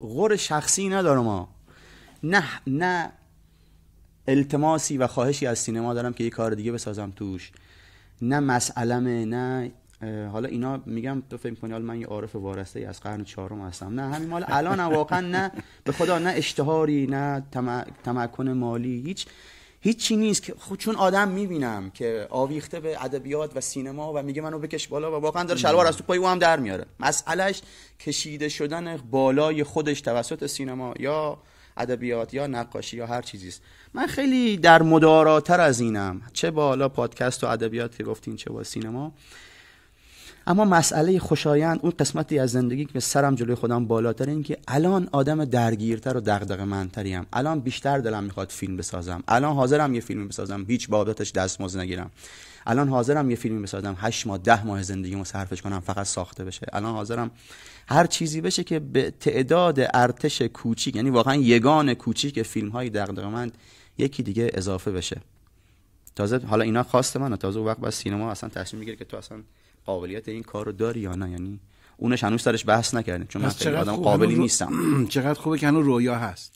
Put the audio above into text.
غور شخصی ندارم ما. نه نه التماسی و خواهشی از سینما دارم که یه کار دیگه بسازم توش نه مسئله نه حالا اینا میگم تو فکر کنی حالا من یه عارف وارسته از قرن چهارم هستم نه همین مال الان واقعا نه به خدا نه اشتهاری نه تمکن مالی هیچ هیچی نیست که خود خب چون آدم میبینم که آویخته به ادبیات و سینما و میگه منو بکش بالا و واقعا داره شلوار از تو پای او هم در میاره مسئلهش کشیده شدن بالای خودش توسط سینما یا ادبیات یا نقاشی یا هر چیزی است من خیلی در مداراتر از اینم چه بالا پادکست و ادبیات که گفتین چه با سینما اما مسئله خوشایند اون قسمتی از زندگی که سرم جلوی خودم بالاتر این که الان آدم درگیرتر و دغدغه منتریم الان بیشتر دلم میخواد فیلم بسازم الان حاضرم یه فیلم بسازم هیچ بابتش دستمزد نگیرم الان حاضرم یه فیلم بسازم هشت ماه ده ماه زندگیمو صرفش کنم فقط ساخته بشه الان حاضرم هر چیزی بشه که به تعداد ارتش کوچیک یعنی واقعا یگان کوچیک فیلم های دقدقمند یکی دیگه اضافه بشه تازه حالا اینا خواست من تازه وقت بعد سینما اصلا تصمیم میگیره که تو اصلا قابلیت این کار رو داری یا نه یعنی اونش هنوز سرش بحث نکردیم چون من آدم قابلی نیستم چقدر خوبه که هنوز رویا هست